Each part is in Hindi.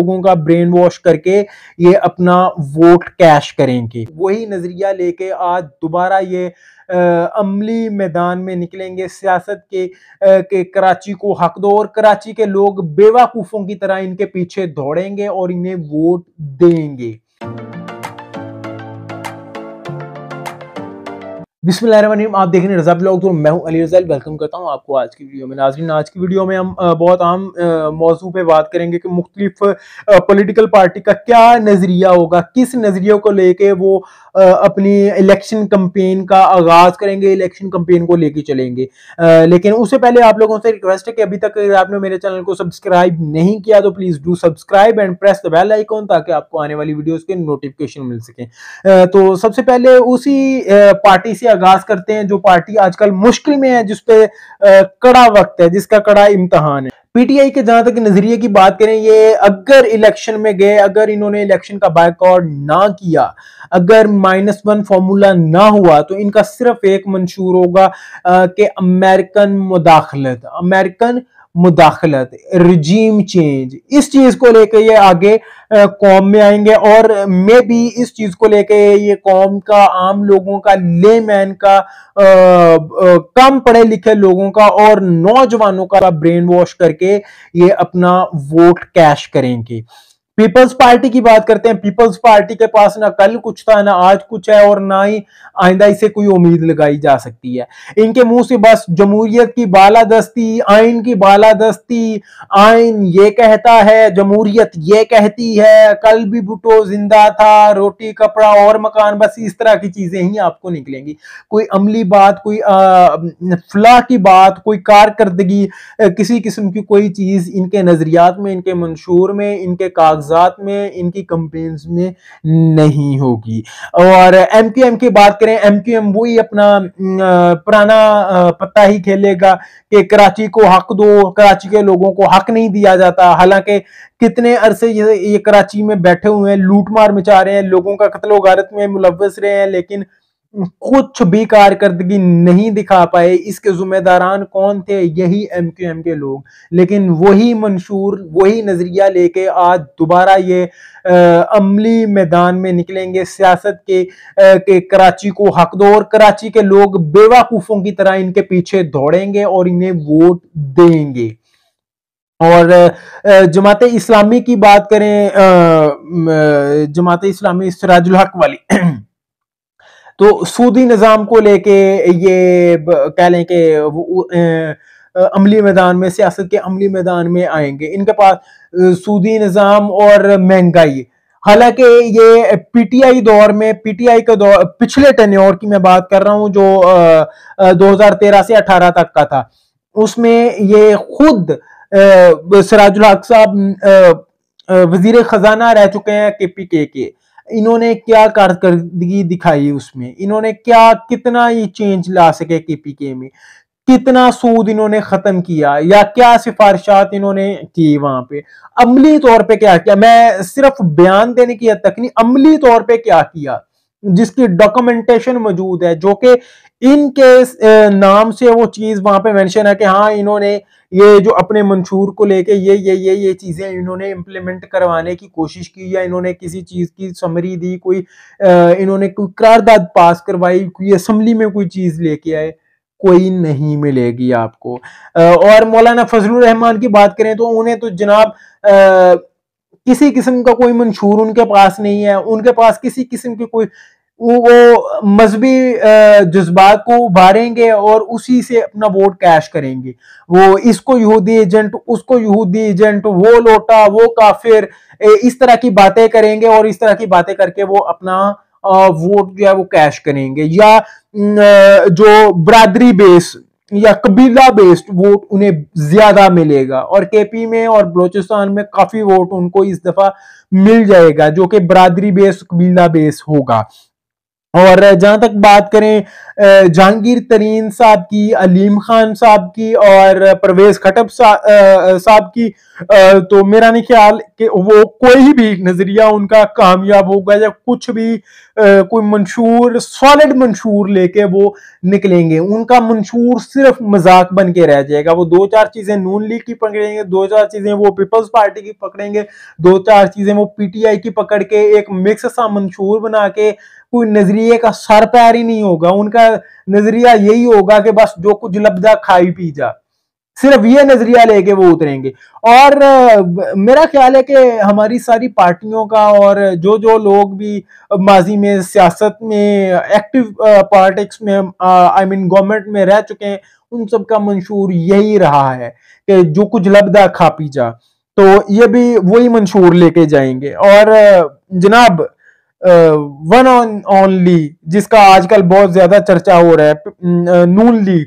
लोगों का ब्रेन वॉश करके ये अपना वोट कैश करेंगे वही नज़रिया लेके आज दोबारा ये आ, अमली मैदान में निकलेंगे सियासत के आ, के कराची को हक दो और कराची के लोग बेवकूफ़ों की तरह इनके पीछे दौड़ेंगे और इन्हें वोट देंगे बिस्मिल आप देख रहे हैं रजा ब्लॉग तो मैं हूं अली रजा वेलकम करता हूं आपको आज की वीडियो में नाजरीन आज की वीडियो में हम बहुत आम मौजू पे बात करेंगे कि मुख्तलिफ पॉलिटिकल पार्टी का क्या नज़रिया होगा किस नज़रिए को लेके वो अपनी इलेक्शन कम्पेन का आगाज़ करेंगे इलेक्शन कम्पेन को लेके चलेंगे लेकिन उससे पहले आप लोगों से रिक्वेस्ट है कि अभी तक आपने मेरे चैनल को सब्सक्राइब नहीं किया तो please do subscribe and press the bell icon ताकि आपको आने वाली वीडियोज़ के नोटिफिकेशन मिल सकें तो सबसे पहले उसी पार्टी से आगाज करते हैं जो पार्टी आजकल मुश्किल में है जिसपे कड़ा वक्त है जिसका कड़ा इम्तहान है पीटीआई के जहां तक नजरिए की बात करें ये अगर इलेक्शन में गए अगर इन्होंने इलेक्शन का बायकॉट ना किया अगर माइनस वन फॉर्मूला ना हुआ तो इनका सिर्फ एक मंशूर होगा कि अमेरिकन मुदाखलत अमेरिकन मुदाखलत रजीम चेंज इस चीज को लेकर ये आगे कौम में आएंगे और मे भी इस चीज को लेकर ये कौम का आम लोगों का ले मैन का आ, आ, कम पढ़े लिखे लोगों का और नौजवानों का ब्रेन वॉश करके ये अपना वोट कैश करेंगे पीपल्स पार्टी की बात करते हैं पीपल्स पार्टी के पास ना कल कुछ था ना आज कुछ है और ना ही आइंदा इसे कोई उम्मीद लगाई जा सकती है इनके मुंह से बस जमहूरियत की बालादस्ती आइन की बालादस्ती आइन ये कहता है जमहूरियत ये कहती है कल भी भुटो जिंदा था रोटी कपड़ा और मकान बस इस तरह की चीजें ही आपको निकलेंगी कोई अमली बात कोई फलाह की बात कोई कारकर्दगी किसी किस्म की कोई चीज इनके नजरियात में इनके मंशूर में इनके कागज कागजात में इनकी कंपेन में नहीं होगी और एम क्यू एम की बात करें एम क्यू एम वही अपना पुराना पता ही खेलेगा कि कराची को हक दो कराची के लोगों को हक नहीं दिया जाता हालांकि कितने अरसे ये, ये कराची में बैठे हुए हैं लूटमार मचा रहे हैं लोगों का कत्लो गारत में मुलवस रहे हैं लेकिन कुछ भी कारकर्दगी नहीं दिखा पाए इसके जुम्मेदारान कौन थे यही एम क्यू एम के लोग लेकिन वही मंशूर वही नज़रिया लेके आज दोबारा ये आ, अमली मैदान में निकलेंगे सियासत के आ, के कराची को हक दो और कराची के लोग बेवाकूफों की तरह इनके पीछे दौड़ेंगे और इन्हें वोट देंगे और जमात इस्लामी की बात करें जमात इस्लामी सराजुल हक वाली तो सूदी निज़ाम को लेके ये कह लें कि अमली मैदान में सियासत के अमली मैदान में आएंगे इनके पास सूदी निज़ाम और महंगाई हालांकि ये पीटीआई दौर में पीटीआई के दौर पिछले टेन्योर की मैं बात कर रहा हूँ जो दो हजार तेरह से अठारह तक का था उसमें ये खुद सराजुल हक साहब वजीर खजाना रह चुके हैं के पी के के इन्होंने क्या कारकर्दगी दिखाई उसमें इन्होंने क्या कितना ये चेंज ला सके केपीके में कितना सूद इन्होंने खत्म किया या क्या सिफारिशात इन्होंने की वहां पे अमली तौर पे क्या किया मैं सिर्फ बयान देने की हद तक नहीं अमली तौर पे क्या किया जिसकी डॉक्यूमेंटेशन मौजूद है जो कि इनके नाम से वो चीज़ वहां पे मेंशन है कि हाँ इन्होंने ये जो अपने मंशूर को लेके ये ये ये ये चीज़ें इन्होंने इम्प्लीमेंट करवाने की कोशिश की या इन्होंने किसी चीज़ की समरी दी कोई इन्होंने कोई करारदाद पास करवाई कोई असम्बली में कोई चीज़ लेके आए कोई नहीं मिलेगी आपको और मौलाना फजल रहमान की बात करें तो उन्हें तो जनाब किसी किस्म का कोई मंशूर उनके पास नहीं है उनके पास किसी किस्म की कोई वो मजहबी जज्बात को उभारेंगे और उसी से अपना वोट कैश करेंगे वो इसको यहूदी एजेंट उसको यहूदी एजेंट वो लोटा वो काफिर इस तरह की बातें करेंगे और इस तरह की बातें करके वो अपना वोट जो है वो कैश करेंगे या जो बरादरी बेस या कबीला बेस्ड वोट उन्हें ज्यादा मिलेगा और केपी में और बलोचिस्तान में काफी वोट उनको इस दफा मिल जाएगा जो कि बरादरी बेस्ड कबीला बेस होगा और जहां तक बात करें जहांगीर तरीन साहब की अलीम खान साहब की और परवेज खटब साहब की तो मेरा नहीं ख्याल कि वो कोई भी नजरिया उनका कामयाब होगा या कुछ भी कोई मंशूर सॉलिड मंशूर लेके वो निकलेंगे उनका मंशूर सिर्फ मजाक बन के रह जाएगा वो दो चार चीजें नून लीग की पकड़ेंगे दो चार चीजें वो पीपल्स पार्टी की पकड़ेंगे दो चार चीजें वो पीटीआई की पकड़ के एक मिक्स सा मंशूर बना के कोई नजरिए का सर पैर ही नहीं होगा उनका नजरिया यही होगा कि बस जो कुछ लबदा खाई पी जा सिर्फ ये नजरिया लेके वो उतरेंगे और मेरा ख्याल है कि हमारी सारी पार्टियों का और जो जो लोग भी माजी में सियासत में एक्टिव पॉलिटिक्स में आई मीन गवर्नमेंट में रह चुके हैं उन सब का मंशूर यही रहा है कि जो कुछ लबदा खा पी जा तो ये भी वही मंशूर लेके जाएंगे और जनाब वन ऑन ऑनली जिसका आजकल बहुत ज्यादा चर्चा हो रहा है नून लीग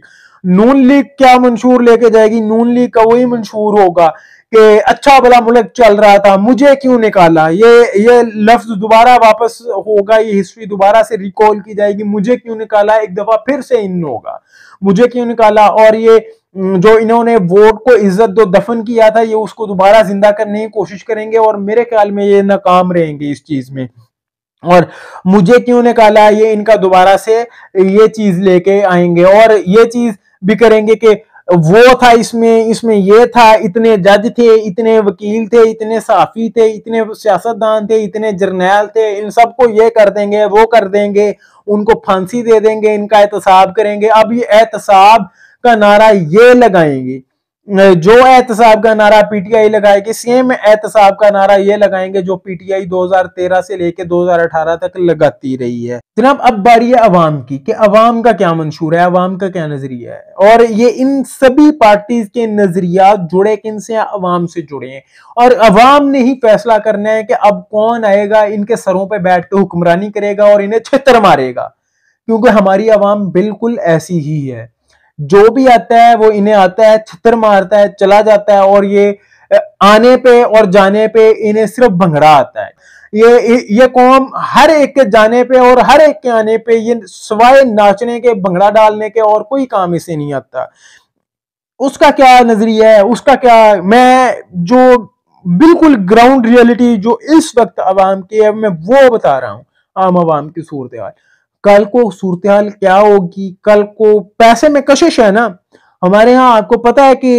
नून लीग क्या मंशूर लेके जाएगी नून लीग का वही मंशूर होगा कि अच्छा भला मुल्क चल रहा था मुझे क्यों निकाला ये ये लफ्ज दोबारा वापस होगा ये हिस्ट्री दोबारा से रिकॉल की जाएगी मुझे क्यों निकाला एक दफा फिर से इन होगा मुझे क्यों निकाला और ये जो इन्होंने वोट को इज्जत दो दफन किया था ये उसको दोबारा जिंदा करने की कोशिश करेंगे और मेरे ख्याल में ये नाकाम रहेंगे इस चीज में और मुझे क्यों निकाला ये इनका दोबारा से ये चीज लेके आएंगे और ये चीज भी करेंगे कि वो था इसमें इसमें ये था इतने जज थे इतने वकील थे इतने साफी थे इतने सियासतदान थे इतने जर्नैल थे इन सबको ये कर देंगे वो कर देंगे उनको फांसी दे देंगे इनका एहतसाब करेंगे अब ये एहतसाब का नारा ये लगाएंगे जो एहतसाब का नारा पीटीआई लगाएगी सेम एहतसाब का नारा ये लगाएंगे जो पीटीआई 2013 से लेके 2018 तक लगाती रही है जनाब अब बारी है अवाम की कि अवाम का क्या मंशूर है अवाम का क्या नजरिया है और ये इन सभी पार्टीज के नजरियात जुड़े किन से अवाम से जुड़े हैं और अवाम ने ही फैसला करना है कि अब कौन आएगा इनके सरों पर बैठ के हुक्मरानी करेगा और इन्हें छित्र मारेगा क्योंकि हमारी अवाम बिल्कुल ऐसी ही है जो भी आता है वो इन्हें आता है छतर मारता है चला जाता है और ये आने पे और जाने पे इन्हें सिर्फ भंगड़ा आता है ये ये कौम हर एक के जाने पे और हर एक के आने पे ये सवाए नाचने के भंगड़ा डालने के और कोई काम इसे नहीं आता उसका क्या नजरिया है उसका क्या मैं जो बिल्कुल ग्राउंड रियलिटी जो इस वक्त आवाम की है मैं वो बता रहा हूँ आम आवाम की सूरत हाल कल को सूरत हाल क्या होगी कल को पैसे में कशिश है ना हमारे यहाँ आपको पता है कि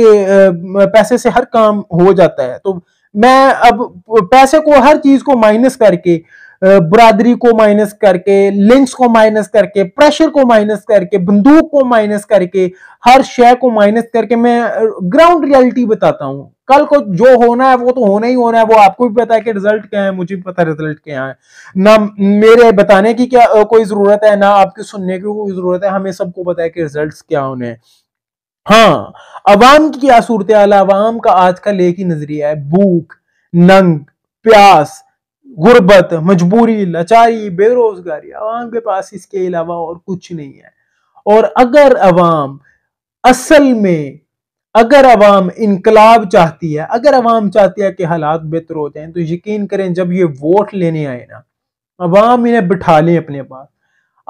पैसे से हर काम हो जाता है तो मैं अब पैसे को हर चीज को माइनस करके बरादरी को माइनस करके लिंक्स को माइनस करके प्रेशर को माइनस करके बंदूक को माइनस करके हर शय को माइनस करके मैं ग्राउंड रियलिटी बताता हूं कल को जो होना है वो तो होना ही होना है वो आपको भी पता है कि रिजल्ट क्या है मुझे भी पता है रिजल्ट क्या है ना मेरे बताने की क्या कोई जरूरत है ना आपके सुनने की कोई जरूरत है हमें सबको पता है कि रिजल्ट क्या होने हैं हाँ अवाम की क्या सूरत आवाम का आज का लेख ही नजरिया है भूख नंग प्यास गुर्बत मजबूरी लाचारी बेरोजगारी आवाम के पास इसके अलावा और कुछ नहीं है और अगर अवाम असल में अगर अवाम इनकलाब चाहती है अगर अवाम चाहती है कि हालात बेहतर हो हैं तो यकीन करें जब ये वोट लेने आए ना अवाम इन्हें बिठा लें अपने पास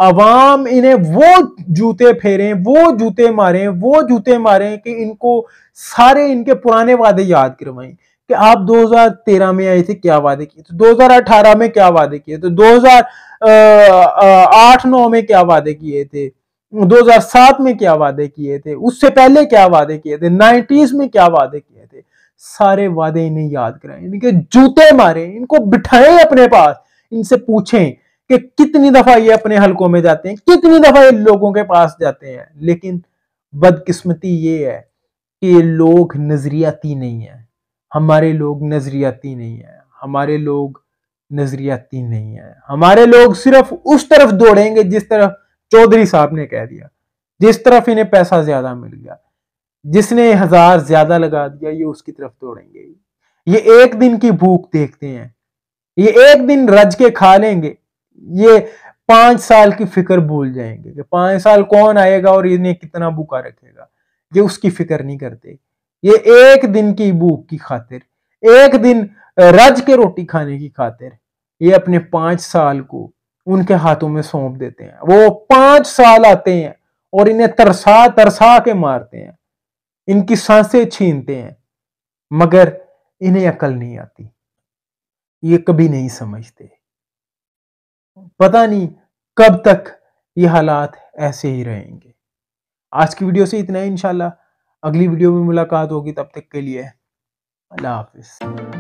अवाम इन्हें वो जूते फेरें वो जूते मारें वो जूते मारें कि इनको सारे इनके पुराने वादे याद करवाएं कि आप 2013 में आए थे क्या वादे किए तो 2018 में क्या वादे किए तो 2008-9 में क्या वादे किए थे 2007 में क्या वादे किए थे उससे पहले क्या वादे किए थे नाइन्टीज में क्या वादे किए थे सारे वादे इन्हें याद कराएं इनके जूते मारे इनको बिठाएं अपने पास इनसे पूछें कि कितनी दफा ये अपने हलकों में जाते हैं कितनी दफा ये लोगों के पास जाते हैं लेकिन बदकिस्मती ये है कि ये लोग नजरियाती नहीं है हमारे लोग नज़रियाती नहीं है हमारे लोग नज़रियाती नहीं है हमारे लोग सिर्फ उस तरफ दौड़ेंगे जिस तरफ चौधरी साहब ने कह दिया जिस तरफ इन्हें पैसा ज़्यादा मिल गया जिसने हज़ार ज़्यादा लगा दिया ये उसकी तरफ दौड़ेंगे ये एक दिन की भूख देखते हैं ये एक दिन रज के खा लेंगे ये पांच साल की फिक्र भूल जाएंगे कि पांच साल कौन आएगा और इन्हें कितना भूखा रखेगा ये उसकी फिक्र नहीं करते ये एक दिन की भूख की खातिर एक दिन रज के रोटी खाने की खातिर ये अपने पांच साल को उनके हाथों में सौंप देते हैं वो पांच साल आते हैं और इन्हें तरसा तरसा के मारते हैं इनकी सांसें छीनते हैं मगर इन्हें अकल नहीं आती ये कभी नहीं समझते पता नहीं कब तक ये हालात ऐसे ही रहेंगे आज की वीडियो से इतना ही इंशाल्लाह अगली वीडियो में मुलाकात होगी तब तक के लिए अल्लाह हाफिज़